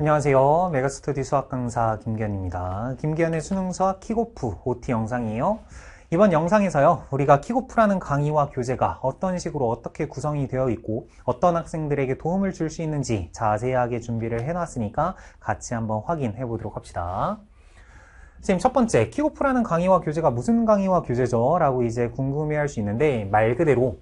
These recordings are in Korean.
안녕하세요. 메가스터디 수학 강사 김기현입니다. 김기현의 수능 수학 키고프 OT 영상이에요. 이번 영상에서요, 우리가 킥오프라는 강의와 교재가 어떤 식으로 어떻게 구성이 되어 있고 어떤 학생들에게 도움을 줄 수 있는지 자세하게 준비를 해놨으니까 같이 한번 확인해 보도록 합시다. 선생님 첫 번째, 킥오프라는 강의와 교재가 무슨 강의와 교재죠? 라고 이제 궁금해할 수 있는데 말 그대로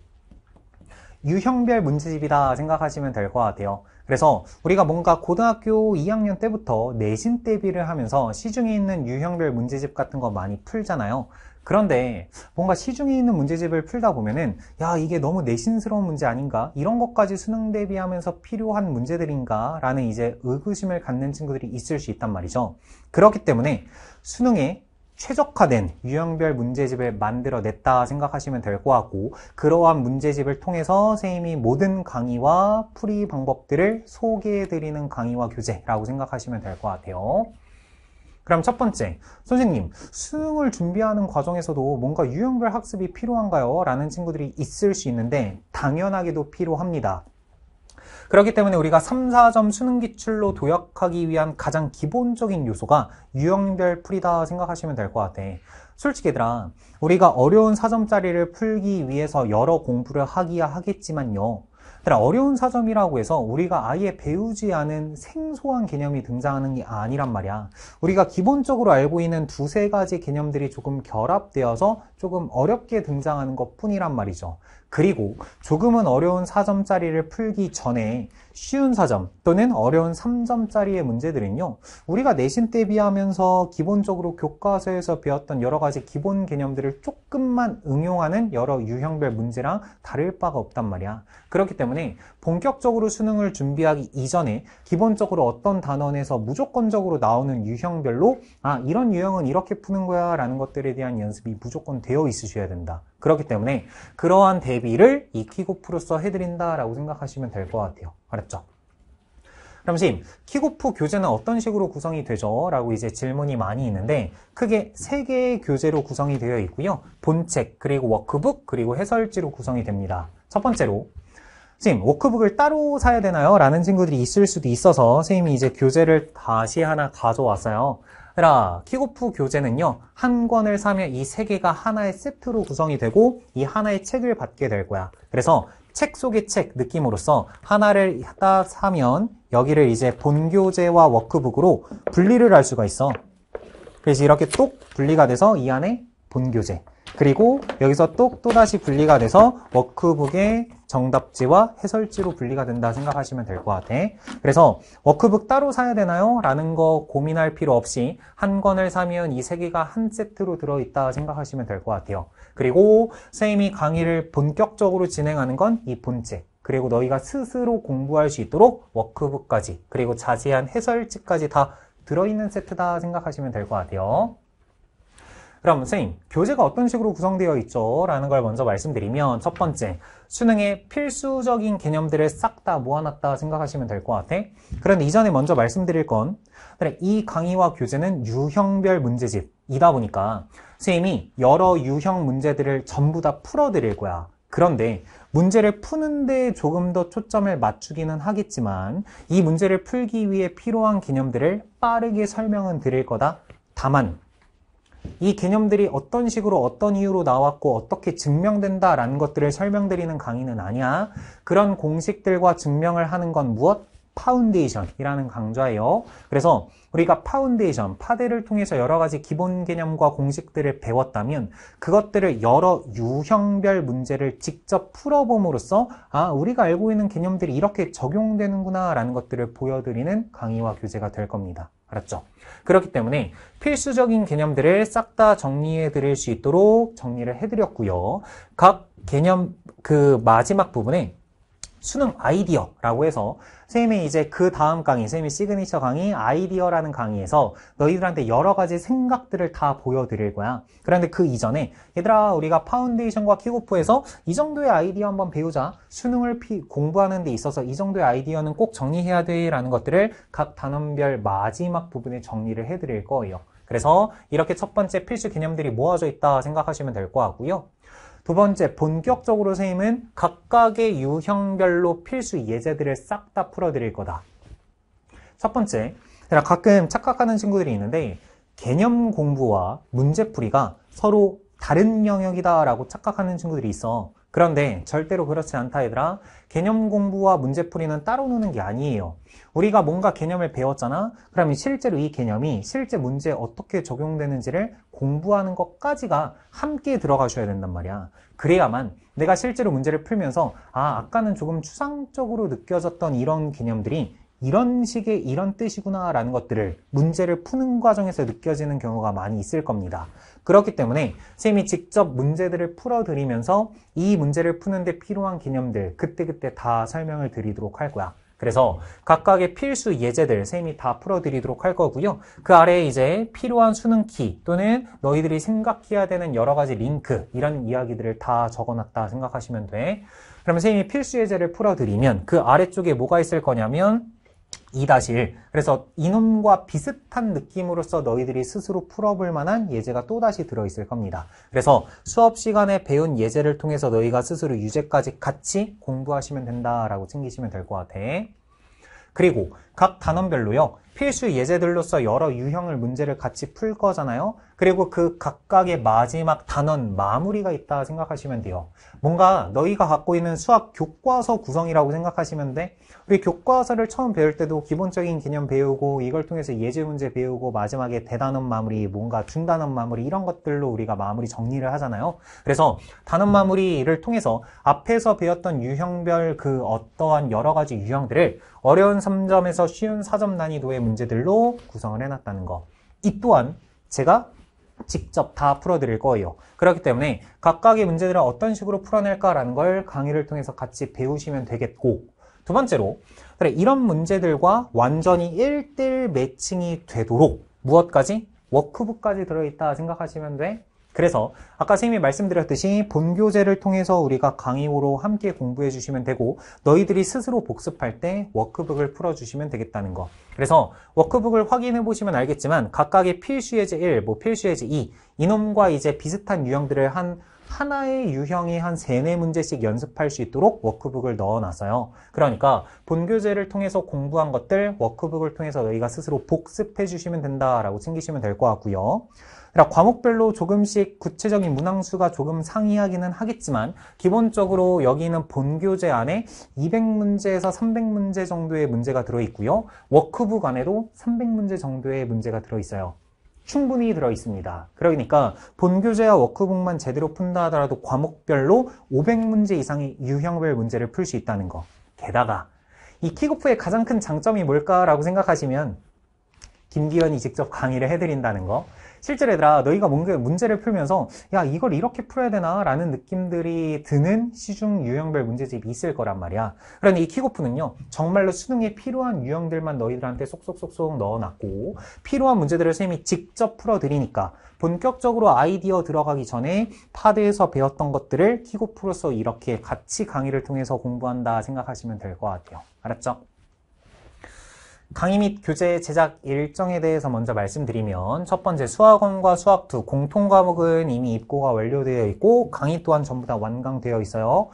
유형별 문제집이다 생각하시면 될 것 같아요. 그래서 우리가 뭔가 고등학교 2학년 때부터 내신 대비를 하면서 시중에 있는 유형별 문제집 같은 거 많이 풀잖아요. 그런데 뭔가 시중에 있는 문제집을 풀다 보면은 야 이게 너무 내신스러운 문제 아닌가 이런 것까지 수능 대비하면서 필요한 문제들인가 라는 이제 의구심을 갖는 친구들이 있을 수 있단 말이죠 그렇기 때문에 수능에 최적화된 유형별 문제집을 만들어냈다 생각하시면 될 것 같고 그러한 문제집을 통해서 선생님이 모든 강의와 풀이 방법들을 소개해드리는 강의와 교재라고 생각하시면 될 것 같아요. 그럼 첫 번째, 선생님, 수능을 준비하는 과정에서도 뭔가 유형별 학습이 필요한가요? 라는 친구들이 있을 수 있는데 당연하게도 필요합니다. 그렇기 때문에 우리가 3, 4점 수능 기출로 도약하기 위한 가장 기본적인 요소가 유형별 풀이다 생각하시면 될 것 같아. 솔직히 얘들아, 우리가 어려운 4점짜리를 풀기 위해서 여러 공부를 하기야 하겠지만요. 얘들아, 어려운 4점이라고 해서 우리가 아예 배우지 않은 생소한 개념이 등장하는 게 아니란 말이야. 우리가 기본적으로 알고 있는 두세 가지 개념들이 조금 결합되어서 조금 어렵게 등장하는 것 뿐이란 말이죠. 그리고 조금은 어려운 4점짜리를 풀기 전에 쉬운 4점 또는 어려운 3점짜리의 문제들은요, 우리가 내신 대 비하면서 기본적으로 교과서에서 배웠던 여러 가지 기본 개념들을 조금만 응용하는 여러 유형별 문제랑 다를 바가 없단 말이야. 그렇기 때문에 본격적으로 수능을 준비하기 이전에 기본적으로 어떤 단원에서 무조건적으로 나오는 유형별로 아, 이런 유형은 이렇게 푸는 거야 라는 것들에 대한 연습이 무조건 되어 있으셔야 된다. 그렇기 때문에 그러한 대비를 이키고프로서 해드린다라고 생각하시면 될 것 같아요. 알았죠? 그럼 선생님, 키고프 교재는 어떤 식으로 구성이 되죠? 라고 이제 질문이 많이 있는데 크게 3개의 교재로 구성이 되어 있고요. 본책, 그리고 워크북, 그리고 해설지로 구성이 됩니다. 첫 번째로 선생님, 워크북을 따로 사야 되나요? 라는 친구들이 있을 수도 있어서 선생님이 이제 교재를 다시 하나 가져왔어요. 라 키고프 교재는요 한 권을 사면 이 세 개가 하나의 세트로 구성이 되고 이 하나의 책을 받게 될 거야 그래서 책 속의 책 느낌으로서 하나를 다 사면 여기를 이제 본교재와 워크북으로 분리를 할 수가 있어 그래서 이렇게 똑 분리가 돼서 이 안에 본교재 그리고 여기서 똑 또다시 분리가 돼서 워크북에 정답지와 해설지로 분리가 된다 생각하시면 될 것 같아. 그래서 워크북 따로 사야 되나요? 라는 거 고민할 필요 없이 한 권을 사면 이 세 개가 한 세트로 들어있다 생각하시면 될 것 같아요. 그리고 선생님이 강의를 본격적으로 진행하는 건 이 본책. 그리고 너희가 스스로 공부할 수 있도록 워크북까지 그리고 자세한 해설지까지 다 들어있는 세트다 생각하시면 될 것 같아요. 그럼 선생님, 교재가 어떤 식으로 구성되어 있죠? 라는 걸 먼저 말씀드리면 첫 번째, 수능의 필수적인 개념들을 싹 다 모아놨다 생각하시면 될 것 같아. 그런데 이전에 먼저 말씀드릴 건 이 강의와 교재는 유형별 문제집이다 보니까 선생님이 여러 유형 문제들을 전부 다 풀어드릴 거야. 그런데 문제를 푸는데 조금 더 초점을 맞추기는 하겠지만 이 문제를 풀기 위해 필요한 개념들을 빠르게 설명은 드릴 거다. 다만 이 개념들이 어떤 식으로 어떤 이유로 나왔고 어떻게 증명된다라는 것들을 설명드리는 강의는 아니야. 그런 공식들과 증명을 하는 건 무엇? 파운데이션이라는 강좌예요. 그래서 우리가 파운데이션, 파대를 통해서 여러 가지 기본 개념과 공식들을 배웠다면 그것들을 여러 유형별 문제를 직접 풀어봄으로써 아, 우리가 알고 있는 개념들이 이렇게 적용되는구나라는 것들을 보여드리는 강의와 교재가 될 겁니다. 알았죠? 그렇기 때문에 필수적인 개념들을 싹 다 정리해 드릴 수 있도록 정리를 해 드렸고요. 각 개념 그 마지막 부분에 수능 아이디어라고 해서 쌤이 이제 그 다음 강의, 쌤이 시그니처 강의 아이디어라는 강의에서 너희들한테 여러 가지 생각들을 다 보여드릴 거야. 그런데 그 이전에 얘들아 우리가 파운데이션과 킥오프에서 이 정도의 아이디어 한번 배우자. 수능을 피, 공부하는 데 있어서 이 정도의 아이디어는 꼭 정리해야 돼라는 것들을 각 단원별 마지막 부분에 정리를 해드릴 거예요. 그래서 이렇게 첫 번째 필수 개념들이 모아져 있다 생각하시면 될거 같고요. 두 번째, 본격적으로 선생님은 각각의 유형별로 필수 예제들을 싹 다 풀어드릴 거다. 첫 번째, 가끔 착각하는 친구들이 있는데 개념 공부와 문제풀이가 서로 다른 영역이다라고 착각하는 친구들이 있어. 그런데 절대로 그렇지 않다 얘들아. 개념 공부와 문제풀이는 따로 노는 게 아니에요. 우리가 뭔가 개념을 배웠잖아? 그러면 실제로 이 개념이 실제 문제에 어떻게 적용되는지를 공부하는 것까지가 함께 들어가셔야 된단 말이야. 그래야만 내가 실제로 문제를 풀면서 아, 아까는 조금 추상적으로 느껴졌던 이런 개념들이 이런 식의 이런 뜻이구나라는 것들을 문제를 푸는 과정에서 느껴지는 경우가 많이 있을 겁니다. 그렇기 때문에 쌤이 직접 문제들을 풀어드리면서 이 문제를 푸는데 필요한 개념들 그때그때 다 설명을 드리도록 할 거야. 그래서 각각의 필수 예제들 쌤이 다 풀어드리도록 할 거고요. 그 아래에 이제 필요한 수능키 또는 너희들이 생각해야 되는 여러 가지 링크 이런 이야기들을 다 적어놨다 생각하시면 돼. 그러면 선생님이 필수 예제를 풀어드리면 그 아래쪽에 뭐가 있을 거냐면 2-1 그래서 이놈과 비슷한 느낌으로써 너희들이 스스로 풀어볼 만한 예제가 또다시 들어있을 겁니다. 그래서 수업 시간에 배운 예제를 통해서 너희가 스스로 유제까지 같이 공부하시면 된다라고 챙기시면 될 것 같아. 그리고 각 단원별로요. 필수 예제들로서 여러 유형을 문제를 같이 풀 거잖아요. 그리고 그 각각의 마지막 단원 마무리가 있다 생각하시면 돼요. 뭔가 너희가 갖고 있는 수학 교과서 구성이라고 생각하시면 돼. 우리 교과서를 처음 배울 때도 기본적인 개념 배우고 이걸 통해서 예제 문제 배우고 마지막에 대단원 마무리, 뭔가 중단원 마무리 이런 것들로 우리가 마무리 정리를 하잖아요. 그래서 단원 마무리를 통해서 앞에서 배웠던 유형별 그 어떠한 여러 가지 유형들을 어려운 3점에서 쉬운 4점 난이도의 문제들로 구성을 해놨다는 거. 이 또한 제가 직접 다 풀어드릴 거예요. 그렇기 때문에 각각의 문제들을 어떤 식으로 풀어낼까라는 걸 강의를 통해서 같이 배우시면 되겠고 두 번째로 그래 이런 문제들과 완전히 1대1 매칭이 되도록 무엇까지? 워크북까지 들어있다 생각하시면 돼. 그래서 아까 선생님이 말씀드렸듯이 본교재를 통해서 우리가 강의호로 함께 공부해 주시면 되고 너희들이 스스로 복습할 때 워크북을 풀어주시면 되겠다는 거 그래서 워크북을 확인해 보시면 알겠지만 각각의 필수예제 1, 뭐 필수예제 2 이놈과 이제 비슷한 유형들을 한 하나의 유형이 한 세네 문제씩 연습할 수 있도록 워크북을 넣어놨어요. 그러니까 본교재를 통해서 공부한 것들 워크북을 통해서 너희가 스스로 복습해 주시면 된다라고 챙기시면 될 것 같고요. 그러니까 과목별로 조금씩 구체적인 문항수가 조금 상이하기는 하겠지만 기본적으로 여기는 본교재 안에 200문제에서 300문제 정도의 문제가 들어있고요. 워크북 안에도 300문제 정도의 문제가 들어있어요. 충분히 들어있습니다. 그러니까 본교재와 워크북만 제대로 푼다 하더라도 과목별로 500문제 이상의 유형별 문제를 풀 수 있다는 거. 게다가 이 킥오프의 가장 큰 장점이 뭘까라고 생각하시면 김기현이 직접 강의를 해드린다는 거. 실제로 얘들아 너희가 뭔가 문제를 풀면서 야 이걸 이렇게 풀어야 되나 라는 느낌들이 드는 시중 유형별 문제집이 있을 거란 말이야 그런데 이 킥오프는요 정말로 수능에 필요한 유형들만 너희들한테 쏙쏙쏙쏙 넣어놨고 필요한 문제들을 쌤이 직접 풀어드리니까 본격적으로 아이디어 들어가기 전에 파드에서 배웠던 것들을 킥오프로서 이렇게 같이 강의를 통해서 공부한다 생각하시면 될 것 같아요 알았죠? 강의 및 교재 제작 일정에 대해서 먼저 말씀드리면 첫 번째 수학원과 수학2 공통 과목은 이미 입고가 완료되어 있고 강의 또한 전부 다 완강되어 있어요.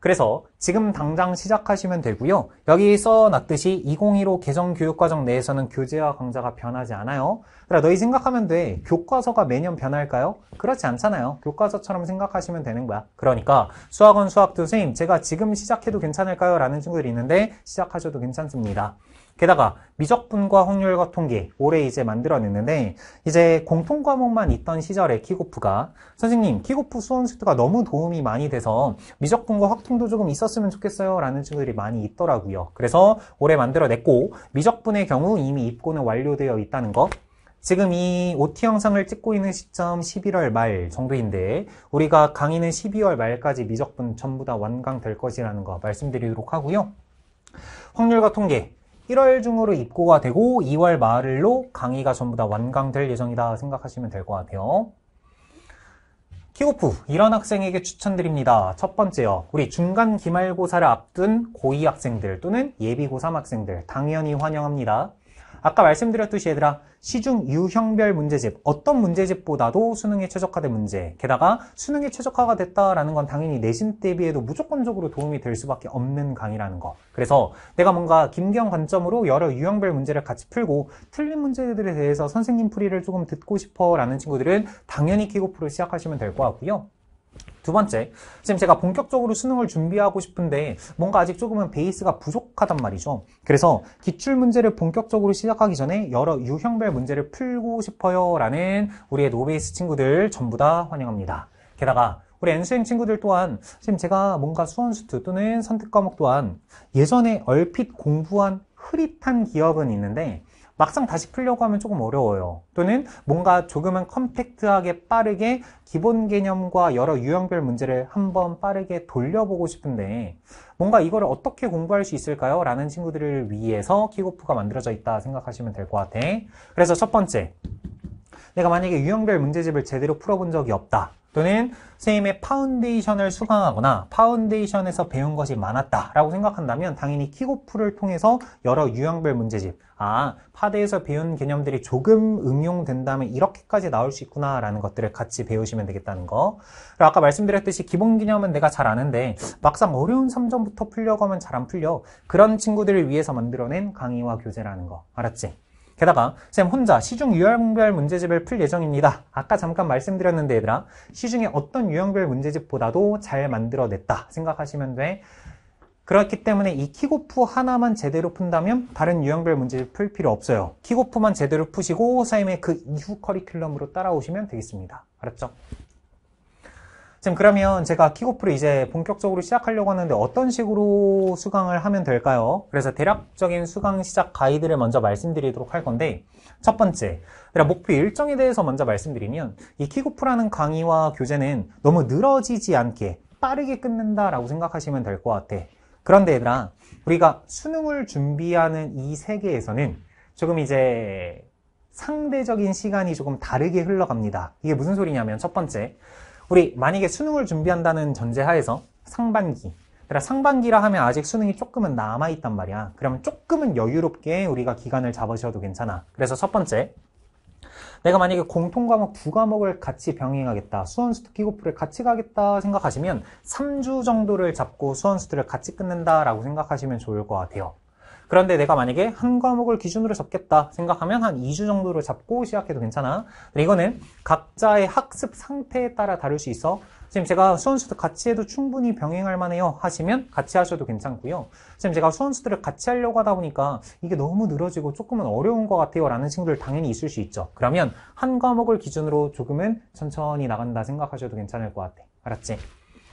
그래서 지금 당장 시작하시면 되고요. 여기 써놨듯이 2015 개정 교육과정 내에서는 교재와 강좌가 변하지 않아요. 그래 너희 생각하면 돼. 교과서가 매년 변할까요? 그렇지 않잖아요. 교과서처럼 생각하시면 되는 거야. 그러니까 수학원 수학2 선생님 제가 지금 시작해도 괜찮을까요? 라는 친구들이 있는데 시작하셔도 괜찮습니다. 게다가 미적분과 확률과 통계 올해 이제 만들어냈는데 이제 공통 과목만 있던 시절에 키고프가 선생님 키고프 수험 실트가 너무 도움이 많이 돼서 미적분과 확통도 조금 있었으면 좋겠어요 라는 친구들이 많이 있더라고요 그래서 올해 만들어냈고 미적분의 경우 이미 입고는 완료되어 있다는 것 지금 이 OT 영상을 찍고 있는 시점 11월 말 정도인데 우리가 강의는 12월 말까지 미적분 전부 다 완강될 것이라는 거 말씀드리도록 하고요. 확률과 통계 1월 중으로 입고가 되고 2월 말로 강의가 전부 다 완강될 예정이다 생각하시면 될 것 같아요. 키오프, 이런 학생에게 추천드립니다. 첫 번째요. 우리 중간 기말고사를 앞둔 고2 학생들 또는 예비고3 학생들 당연히 환영합니다. 아까 말씀드렸듯이 얘들아 시중 유형별 문제집 어떤 문제집보다도 수능에 최적화된 문제 게다가 수능에 최적화가 됐다라는 건 당연히 내신 대비에도 무조건적으로 도움이 될 수밖에 없는 강의라는 거 그래서 내가 뭔가 김경 관점으로 여러 유형별 문제를 같이 풀고 틀린 문제들에 대해서 선생님 풀이를 조금 듣고 싶어 라는 친구들은 당연히 키고프를 시작하시면 될 것 같고요 두 번째, 지금 제가 본격적으로 수능을 준비하고 싶은데 뭔가 아직 조금은 베이스가 부족하단 말이죠. 그래서 기출 문제를 본격적으로 시작하기 전에 여러 유형별 문제를 풀고 싶어요 라는 우리의 노베이스 친구들 전부 다 환영합니다. 게다가 우리 NCM 친구들 또한 지금 제가 뭔가 수원수투 또는 선택과목 또한 예전에 얼핏 공부한 흐릿한 기억은 있는데 막상 다시 풀려고 하면 조금 어려워요. 또는 뭔가 조금은 컴팩트하게 빠르게 기본 개념과 여러 유형별 문제를 한번 빠르게 돌려보고 싶은데 뭔가 이걸 어떻게 공부할 수 있을까요? 라는 친구들을 위해서 킥오프가 만들어져 있다 생각하시면 될 것 같아. 그래서 첫 번째, 내가 만약에 유형별 문제집을 제대로 풀어본 적이 없다. 또는 선생님의 파운데이션을 수강하거나 파운데이션에서 배운 것이 많았다라고 생각한다면 당연히 킥오프를 통해서 여러 유형별 문제집 아 파대에서 배운 개념들이 조금 응용된다면 이렇게까지 나올 수 있구나라는 것들을 같이 배우시면 되겠다는 거 그리고 아까 말씀드렸듯이 기본 개념은 내가 잘 아는데 막상 어려운 3점부터 풀려고 하면 잘 안 풀려 그런 친구들을 위해서 만들어낸 강의와 교재라는 거 알았지? 게다가 쌤 혼자 시중 유형별 문제집을 풀 예정입니다. 아까 잠깐 말씀드렸는데 얘들아 시중에 어떤 유형별 문제집보다도 잘 만들어냈다 생각하시면 돼. 그렇기 때문에 이킥오프 하나만 제대로 푼다면 다른 유형별 문제집풀 필요 없어요. 킥오프만 제대로 푸시고 선생님의 그 이후 커리큘럼으로 따라오시면 되겠습니다. 알았죠? 지 그러면 제가 킥오프를 이제 본격적으로 시작하려고 하는데 어떤 식으로 수강을 하면 될까요? 그래서 대략적인 수강 시작 가이드를 먼저 말씀드리도록 할 건데 첫 번째, 내가 그러니까 목표 일정에 대해서 먼저 말씀드리면 이 킥오프라는 강의와 교재는 너무 늘어지지 않게 빠르게 끝는다라고 생각하시면 될 것 같아. 그런데 얘들아, 우리가 수능을 준비하는 이 세계에서는 조금 이제 상대적인 시간이 조금 다르게 흘러갑니다. 이게 무슨 소리냐면 첫 번째, 우리 만약에 수능을 준비한다는 전제하에서 상반기 그러니까 상반기라 하면 아직 수능이 조금은 남아있단 말이야 그러면 조금은 여유롭게 우리가 기간을 잡으셔도 괜찮아 그래서 첫 번째 내가 만약에 공통 과목 두 과목을 같이 병행하겠다 수원스특 기고프를 같이 가겠다 생각하시면 3주 정도를 잡고 수원수들를 같이 끝낸다 라고 생각하시면 좋을 것 같아요 그런데 내가 만약에 한 과목을 기준으로 잡겠다 생각하면 한 2주 정도로 잡고 시작해도 괜찮아. 근데 이거는 각자의 학습 상태에 따라 다를 수 있어. 지금 제가 수험수들 같이 해도 충분히 병행할 만해요 하시면 같이 하셔도 괜찮고요. 지금 제가 수험수들을 같이 하려고 하다 보니까 이게 너무 늘어지고 조금은 어려운 것 같아요 라는 친구들 당연히 있을 수 있죠. 그러면 한 과목을 기준으로 조금은 천천히 나간다 생각하셔도 괜찮을 것 같아. 알았지?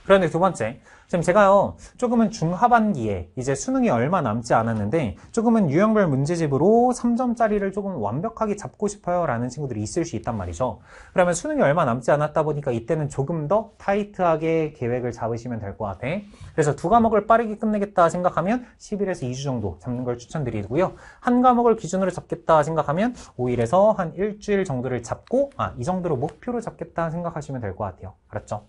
그런데 두 번째, 지금 제가요 조금은 중하반기에 이제 수능이 얼마 남지 않았는데 조금은 유형별 문제집으로 3점짜리를 조금 완벽하게 잡고 싶어요 라는 친구들이 있을 수 있단 말이죠 그러면 수능이 얼마 남지 않았다 보니까 이때는 조금 더 타이트하게 계획을 잡으시면 될 것 같아 그래서 두 과목을 빠르게 끝내겠다 생각하면 10일에서 2주 정도 잡는 걸 추천드리고요 한 과목을 기준으로 잡겠다 생각하면 5일에서 한 일주일 정도를 잡고 아이 정도로 목표로 잡겠다 생각하시면 될 것 같아요 알았죠?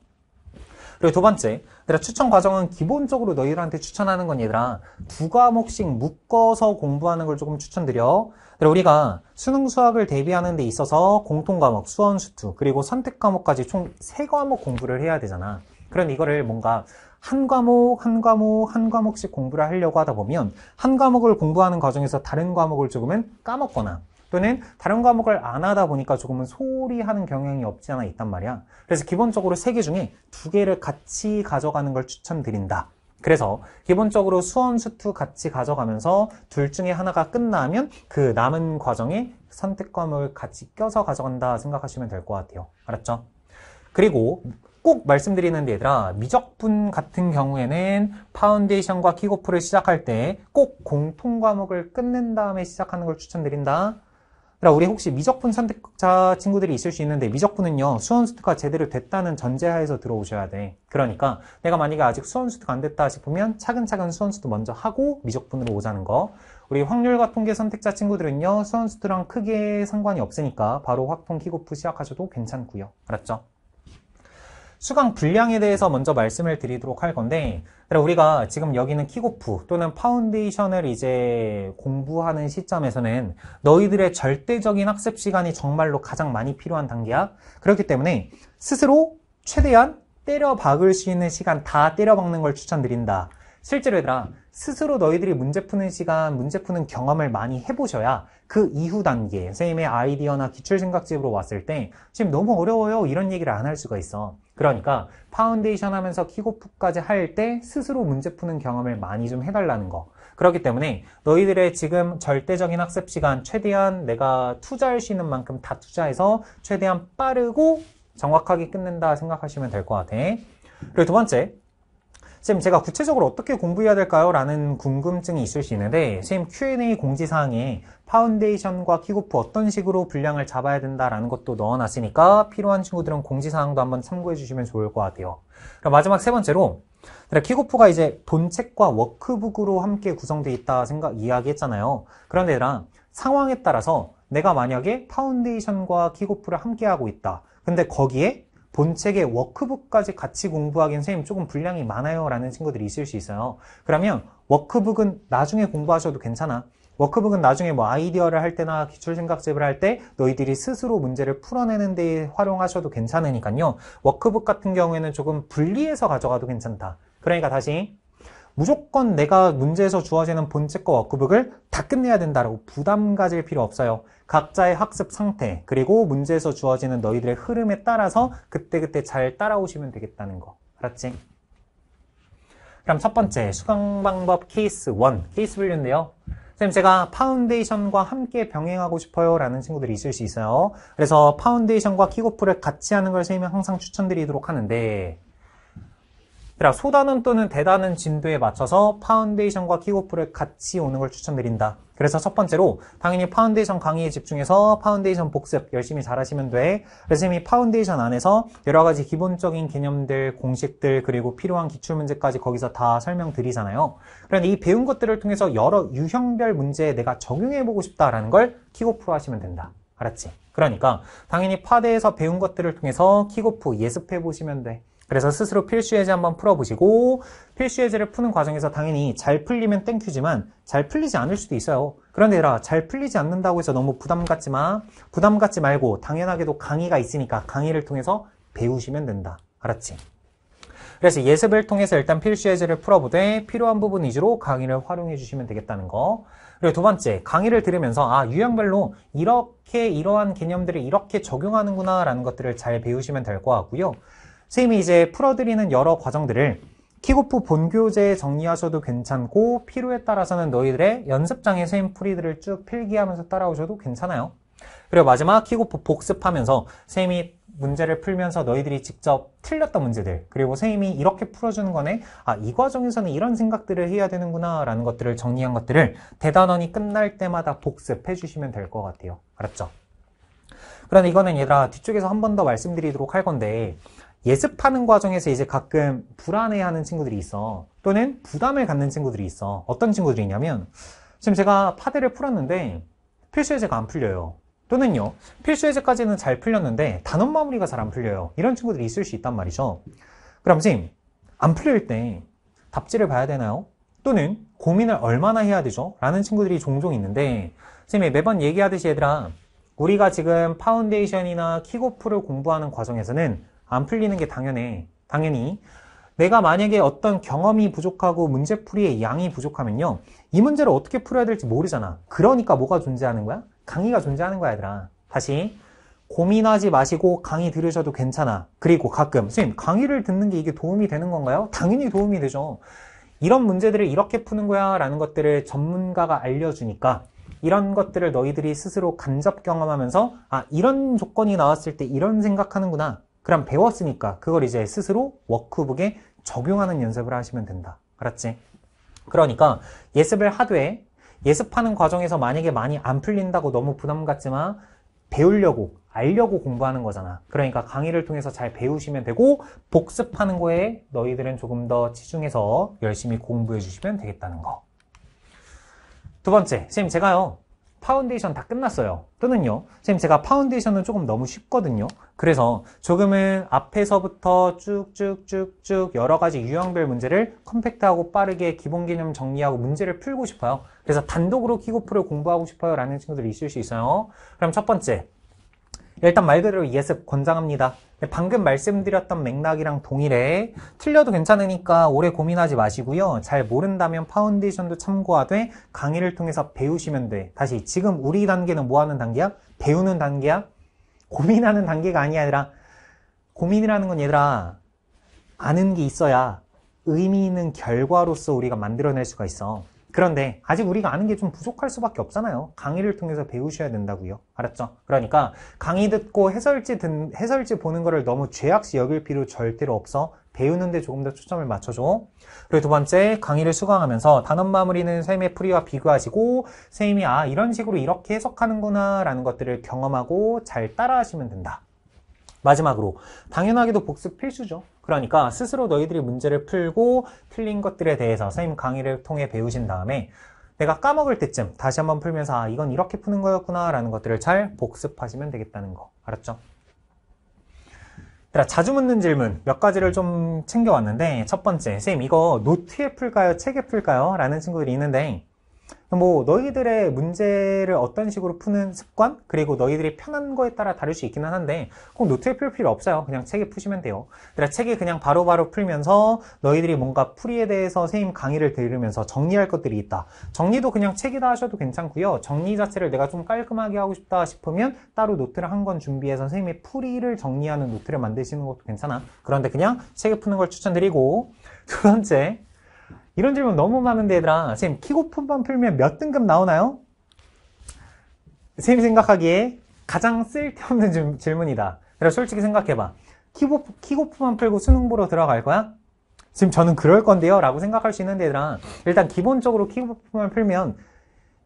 그리고 두 번째, 얘들 추천 과정은 기본적으로 너희들한테 추천하는 건 얘들아 두 과목씩 묶어서 공부하는 걸 조금 추천드려. 그리고 우리가 수능 수학을 대비하는 데 있어서 공통 과목, 수원, 수투 그리고 선택 과목까지 총 세 과목 공부를 해야 되잖아. 그럼 이거를 뭔가 한 과목, 한 과목, 한 과목씩 공부를 하려고 하다 보면 한 과목을 공부하는 과정에서 다른 과목을 조금은 까먹거나 또는 다른 과목을 안 하다 보니까 조금은 소홀히하는 경향이 없지 않아 있단 말이야. 그래서 기본적으로 세 개 중에 두 개를 같이 가져가는 걸 추천드린다. 그래서 기본적으로 수원, 수투 같이 가져가면서 둘 중에 하나가 끝나면 그 남은 과정에 선택 과목을 같이 껴서 가져간다 생각하시면 될 것 같아요. 알았죠? 그리고 꼭 말씀드리는데 얘들아 미적분 같은 경우에는 파운데이션과 킥오프를 시작할 때 꼭 공통 과목을 끝낸 다음에 시작하는 걸 추천드린다. 그러나 우리 혹시 미적분 선택자 친구들이 있을 수 있는데 미적분은요 수원수특화 제대로 됐다는 전제하에서 들어오셔야 돼 그러니까 내가 만약에 아직 수원수특 안 됐다 싶으면 차근차근 수원수특 먼저 하고 미적분으로 오자는 거 우리 확률과 통계 선택자 친구들은요 수원수특랑 크게 상관이 없으니까 바로 확통 키고프 시작하셔도 괜찮고요 알았죠? 수강 분량에 대해서 먼저 말씀을 드리도록 할 건데 우리가 지금 여기는 킥오프 또는 파운데이션을 이제 공부하는 시점에서는 너희들의 절대적인 학습 시간이 정말로 가장 많이 필요한 단계야 그렇기 때문에 스스로 최대한 때려 박을 수 있는 시간 다 때려 박는 걸 추천드린다 실제로 얘들아 스스로 너희들이 문제 푸는 시간, 문제 푸는 경험을 많이 해보셔야 그 이후 단계, 선생님의 아이디어나 기출생각집으로 왔을 때 지금 너무 어려워요 이런 얘기를 안 할 수가 있어. 그러니까 파운데이션 하면서 킥오프까지 할 때 스스로 문제 푸는 경험을 많이 좀 해달라는 거. 그렇기 때문에 너희들의 지금 절대적인 학습 시간 최대한 내가 투자할 수 있는 만큼 다 투자해서 최대한 빠르고 정확하게 끝낸다 생각하시면 될 것 같아. 그리고 두 번째, 선생님 제가 구체적으로 어떻게 공부해야 될까요? 라는 궁금증이 있을 수 있는데 선생님 Q&A 공지사항에 파운데이션과 키고프 어떤 식으로 분량을 잡아야 된다라는 것도 넣어놨으니까 필요한 친구들은 공지사항도 한번 참고해 주시면 좋을 것 같아요 그럼 마지막 세 번째로 그러니까 키고프가 이제 본책과 워크북으로 함께 구성되어 있다 생각 이야기했잖아요 그런데 얘랑 상황에 따라서 내가 만약에 파운데이션과 키고프를 함께 하고 있다 근데 거기에 본책의 워크북까지 같이 공부하기엔 선생님 조금 분량이 많아요 라는 친구들이 있을 수 있어요. 그러면 워크북은 나중에 공부하셔도 괜찮아. 워크북은 나중에 뭐 아이디어를 할 때나 기출생각집을 할 때 너희들이 스스로 문제를 풀어내는 데 활용하셔도 괜찮으니까요. 워크북 같은 경우에는 조금 분리해서 가져가도 괜찮다. 그러니까 다시 무조건 내가 문제에서 주어지는 본책과 워크북을 다 끝내야 된다라고 부담 가질 필요 없어요. 각자의 학습 상태 그리고 문제에서 주어지는 너희들의 흐름에 따라서 그때그때 잘 따라오시면 되겠다는 거. 알았지? 그럼 첫 번째 수강 방법 케이스 1 케이스 분류인데요. 선생님 제가 파운데이션과 함께 병행하고 싶어요 라는 친구들이 있을 수 있어요 그래서 파운데이션과 킥오프를 같이 하는 걸 선생님이 항상 추천드리도록 하는데 대략 소단원 또는 대단원 진도에 맞춰서 파운데이션과 킥오프를 같이 오는 걸 추천드린다. 그래서 첫 번째로 당연히 파운데이션 강의에 집중해서 파운데이션 복습 열심히 잘하시면 돼. 선생님이 파운데이션 안에서 여러 가지 기본적인 개념들, 공식들 그리고 필요한 기출 문제까지 거기서 다 설명드리잖아요. 그런데 이 배운 것들을 통해서 여러 유형별 문제에 내가 적용해보고 싶다라는 걸 킥오프로 하시면 된다. 알았지? 그러니까 당연히 파대에서 배운 것들을 통해서 킥오프 예습해 보시면 돼. 그래서 스스로 필수 예제 한번 풀어보시고 필수 예제를 푸는 과정에서 당연히 잘 풀리면 땡큐지만 잘 풀리지 않을 수도 있어요. 그런데 얘들아 잘 풀리지 않는다고 해서 너무 부담 갖지 마. 부담 갖지 말고 당연하게도 강의가 있으니까 강의를 통해서 배우시면 된다. 알았지? 그래서 예습을 통해서 일단 필수 예제를 풀어보되 필요한 부분 위주로 강의를 활용해 주시면 되겠다는 거. 그리고 두 번째, 강의를 들으면서 아 유형별로 이렇게 이러한 개념들을 이렇게 적용하는구나 라는 것들을 잘 배우시면 될 것 같고요. 선생님이 이제 풀어드리는 여러 과정들을 키고프 본교재에 정리하셔도 괜찮고 필요에 따라서는 너희들의 연습장에 선생님 풀이들을 쭉 필기하면서 따라오셔도 괜찮아요. 그리고 마지막 키고프 복습하면서 선생님이 문제를 풀면서 너희들이 직접 틀렸던 문제들 그리고 선생님이 이렇게 풀어주는 거네 아이 과정에서는 이런 생각들을 해야 되는구나 라는 것들을 정리한 것들을 대단원이 끝날 때마다 복습해 주시면 될 것 같아요 알았죠? 그런데 이거는 얘들아 뒤쪽에서 한 번 더 말씀드리도록 할 건데 예습하는 과정에서 이제 가끔 불안해하는 친구들이 있어 또는 부담을 갖는 친구들이 있어 어떤 친구들이 있냐면 지금 제가 파데를 풀었는데 필수예제가 안 풀려요 또는요 필수예제까지는 잘 풀렸는데 단원 마무리가 잘 안 풀려요 이런 친구들이 있을 수 있단 말이죠 그럼 지금 안 풀릴 때 답지를 봐야 되나요? 또는 고민을 얼마나 해야 되죠? 라는 친구들이 종종 있는데 선생님이 매번 얘기하듯이 얘들아 우리가 지금 파운데이션이나 킥오프를 공부하는 과정에서는 안 풀리는 게 당연해. 당연히 내가 만약에 어떤 경험이 부족하고 문제풀이의 양이 부족하면요. 이 문제를 어떻게 풀어야 될지 모르잖아. 그러니까 뭐가 존재하는 거야? 강의가 존재하는 거야, 얘들아. 다시 고민하지 마시고 강의 들으셔도 괜찮아. 그리고 가끔 선생님, 강의를 듣는 게 이게 도움이 되는 건가요? 당연히 도움이 되죠. 이런 문제들을 이렇게 푸는 거야 라는 것들을 전문가가 알려주니까 이런 것들을 너희들이 스스로 간접 경험하면서 아 이런 조건이 나왔을 때 이런 생각하는구나 그럼 배웠으니까 그걸 이제 스스로 워크북에 적용하는 연습을 하시면 된다. 알았지? 그러니까 예습을 하되 예습하는 과정에서 만약에 많이 안 풀린다고 너무 부담 같지만 배우려고, 알려고 공부하는 거잖아. 그러니까 강의를 통해서 잘 배우시면 되고 복습하는 거에 너희들은 조금 더 치중해서 열심히 공부해 주시면 되겠다는 거. 두 번째, 선생님 제가요. 파운데이션 다 끝났어요. 또는요, 선생님 제가 파운데이션은 조금 너무 쉽거든요. 그래서 조금은 앞에서부터 쭉쭉쭉쭉 여러 가지 유형별 문제를 컴팩트하고 빠르게 기본 개념 정리하고 문제를 풀고 싶어요. 그래서 단독으로 키고프를 공부하고 싶어요 라는 친구들이 있을 수 있어요. 그럼 첫 번째, 일단 말 그대로 예습 권장합니다. 네, 방금 말씀드렸던 맥락이랑 동일해 틀려도 괜찮으니까 오래 고민하지 마시고요. 잘 모른다면 파운데이션도 참고하되 강의를 통해서 배우시면 돼. 다시 지금 우리 단계는 뭐 하는 단계야? 배우는 단계야? 고민하는 단계가 아니야 얘들아. 고민이라는 건 얘들아 아는 게 있어야 의미 있는 결과로서 우리가 만들어낼 수가 있어. 그런데 아직 우리가 아는 게 좀 부족할 수밖에 없잖아요. 강의를 통해서 배우셔야 된다고요. 알았죠? 그러니까 강의 듣고 해설지 듣, 해설지 보는 거를 너무 죄악시 여길 필요 절대로 없어. 배우는데 조금 더 초점을 맞춰줘. 그리고 두 번째, 강의를 수강하면서 단원 마무리는 쌤의 풀이와 비교하시고, 샘이 아, 이런 식으로 이렇게 해석하는구나, 라는 것들을 경험하고 잘 따라하시면 된다. 마지막으로, 당연하게도 복습 필수죠. 그러니까 스스로 너희들이 문제를 풀고 틀린 것들에 대해서 선생님 강의를 통해 배우신 다음에 내가 까먹을 때쯤 다시 한번 풀면서 아, 이건 이렇게 푸는 거였구나 라는 것들을 잘 복습하시면 되겠다는 거 알았죠? 자주 묻는 질문 몇 가지를 좀 챙겨왔는데 첫 번째, 선생님 이거 노트에 풀까요? 책에 풀까요? 라는 친구들이 있는데 뭐 너희들의 문제를 어떤 식으로 푸는 습관 그리고 너희들이 편한 거에 따라 다를 수 있기는 한데 꼭 노트에 풀 필요 없어요 그냥 책에 푸시면 돼요 그러니까 책에 그냥 바로바로 바로 풀면서 너희들이 뭔가 풀이에 대해서 선생님 강의를 들으면서 정리할 것들이 있다 정리도 그냥 책이다 하셔도 괜찮고요 정리 자체를 내가 좀 깔끔하게 하고 싶다 싶으면 따로 노트를 한 권 준비해서 선생님의 풀이를 정리하는 노트를 만드시는 것도 괜찮아 그런데 그냥 책에 푸는 걸 추천드리고 두 번째 이런 질문 너무 많은데 얘들아 선생님 킥오프만 풀면 몇 등급 나오나요? 선생님이 생각하기에 가장 쓸데없는 질문이다 그래서 솔직히 생각해봐 키고, 프킥오만 풀고 수능 보러 들어갈 거야? 지금 저는 그럴 건데요 라고 생각할 수 있는데 얘들아 일단 기본적으로 키고프만 풀면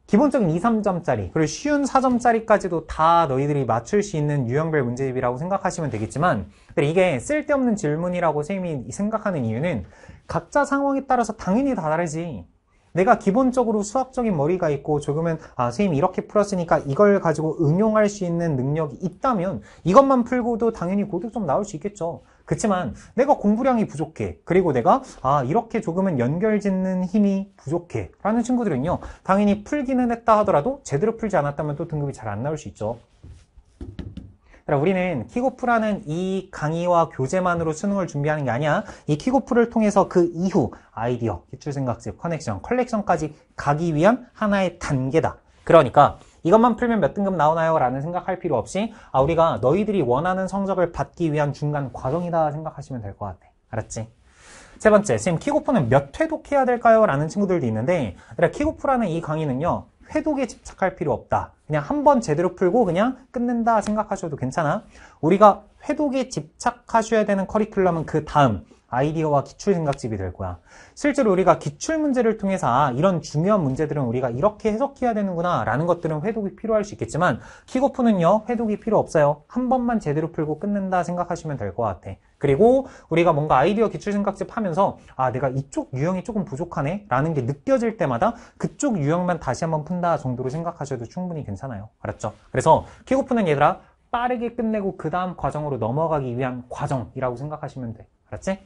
기본적인 2, 3점짜리 그리고 쉬운 4점짜리까지도 다 너희들이 맞출 수 있는 유형별 문제집이라고 생각하시면 되겠지만 근데 이게 쓸데없는 질문이라고 선생님이 생각하는 이유는 각자 상황에 따라서 당연히 다 다르지. 내가 기본적으로 수학적인 머리가 있고 조금은 아 선생님 이렇게 풀었으니까 이걸 가지고 응용할 수 있는 능력이 있다면 이것만 풀고도 당연히 고득점 나올 수 있겠죠. 그렇지만 내가 공부량이 부족해 그리고 내가 아 이렇게 조금은 연결짓는 힘이 부족해 라는 친구들은요 당연히 풀기는 했다 하더라도 제대로 풀지 않았다면 또 등급이 잘 안 나올 수 있죠. 그러니까 우리는 킥오프라는 이 강의와 교재만으로 수능을 준비하는 게 아니야. 이 킥오프를 통해서 그 이후 아이디어, 기출생각집, 커넥션, 컬렉션까지 가기 위한 하나의 단계다. 그러니까 이것만 풀면 몇 등급 나오나요? 라는 생각할 필요 없이 아 우리가 너희들이 원하는 성적을 받기 위한 중간 과정이다 생각하시면 될 것 같아. 알았지? 세 번째, 지금 킥오프는 몇 회독해야 될까요? 라는 친구들도 있는데 킥오프라는 그러니까 이 강의는요. 회독에 집착할 필요 없다. 그냥 한번 제대로 풀고 그냥 끝낸다 생각하셔도 괜찮아. 우리가 회독에 집착하셔야 되는 커리큘럼은 그 다음 아이디어와 기출생각집이 될 거야. 실제로 우리가 기출문제를 통해서 아, 이런 중요한 문제들은 우리가 이렇게 해석해야 되는구나 라는 것들은 회독이 필요할 수 있겠지만 킥오프는요 회독이 필요 없어요. 한 번만 제대로 풀고 끝낸다 생각하시면 될 것 같아. 그리고 우리가 뭔가 아이디어 기출생각집 하면서 아 내가 이쪽 유형이 조금 부족하네 라는 게 느껴질 때마다 그쪽 유형만 다시 한번 푼다 정도로 생각하셔도 충분히 괜찮아요. 알았죠? 그래서 킥오프는 얘들아 빠르게 끝내고 그 다음 과정으로 넘어가기 위한 과정이라고 생각하시면 돼. 알았지?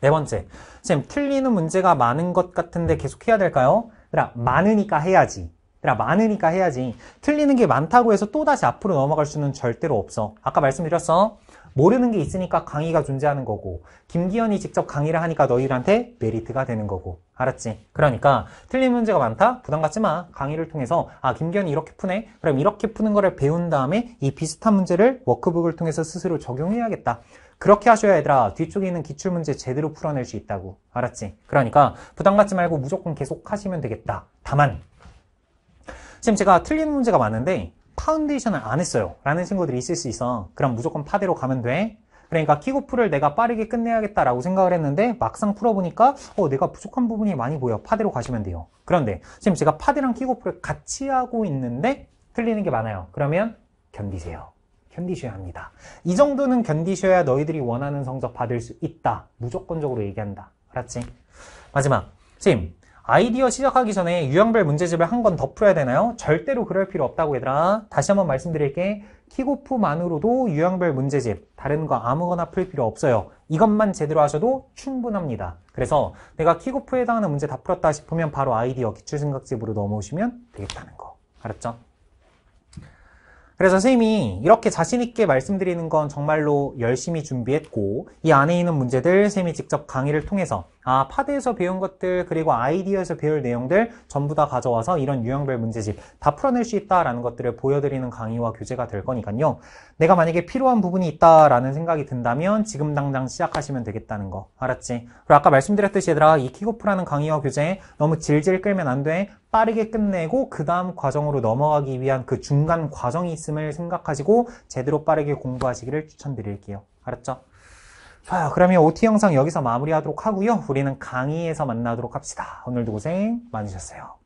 네 번째, 선생님 틀리는 문제가 많은 것 같은데 계속 해야 될까요? 그라 많으니까 해야지. 그라 많으니까 해야지. 틀리는 게 많다고 해서 또다시 앞으로 넘어갈 수는 절대로 없어. 아까 말씀드렸어. 모르는 게 있으니까 강의가 존재하는 거고 김기현이 직접 강의를 하니까 너희들한테 메리트가 되는 거고 알았지? 그러니까 틀린 문제가 많다? 부담 갖지 마. 강의를 통해서 아 김기현이 이렇게 푸네. 그럼 이렇게 푸는 거를 배운 다음에 이 비슷한 문제를 워크북을 통해서 스스로 적용해야겠다. 그렇게 하셔야 얘들아 뒤쪽에 있는 기출문제 제대로 풀어낼 수 있다고 알았지? 그러니까 부담 갖지 말고 무조건 계속 하시면 되겠다 다만 지금 제가 틀린 문제가 많은데 파운데이션을 안 했어요 라는 친구들이 있을 수 있어 그럼 무조건 파대로 가면 돼 그러니까 킥오프를 내가 빠르게 끝내야겠다라고 생각을 했는데 막상 풀어보니까 어 내가 부족한 부분이 많이 보여 파대로 가시면 돼요 그런데 지금 제가 파대랑 킥오프를 같이 하고 있는데 틀리는 게 많아요 그러면 견디세요 견디셔야 합니다. 이 정도는 견디셔야 너희들이 원하는 성적 받을 수 있다. 무조건적으로 얘기한다. 알았지? 마지막. 쌤, 아이디어 시작하기 전에 유형별 문제집을 한 권 더 풀어야 되나요? 절대로 그럴 필요 없다고 얘들아. 다시 한번 말씀드릴게. 킥오프만으로도 유형별 문제집, 다른 거 아무거나 풀 필요 없어요. 이것만 제대로 하셔도 충분합니다. 그래서 내가 킥오프에 해당하는 문제 다 풀었다 싶으면 바로 아이디어 기출생각집으로 넘어오시면 되겠다는 거. 알았죠? 그래서 선생님이 이렇게 자신있게 말씀드리는 건 정말로 열심히 준비했고 이 안에 있는 문제들 선생님이 직접 강의를 통해서 아 파드에서 배운 것들 그리고 아이디어에서 배울 내용들 전부 다 가져와서 이런 유형별 문제집 다 풀어낼 수 있다라는 것들을 보여드리는 강의와 교재가 될 거니까요. 내가 만약에 필요한 부분이 있다라는 생각이 든다면 지금 당장 시작하시면 되겠다는 거 알았지? 그리고 아까 말씀드렸듯이 얘들아 이 킥오프라는 강의와 교재 너무 질질 끌면 안 돼. 빠르게 끝내고 그 다음 과정으로 넘어가기 위한 그 중간 과정이 있음을 생각하시고 제대로 빠르게 공부하시기를 추천드릴게요. 알았죠? 좋아요. 그러면 OT 영상 여기서 마무리하도록 하고요. 우리는 강의에서 만나도록 합시다. 오늘도 고생 많으셨어요.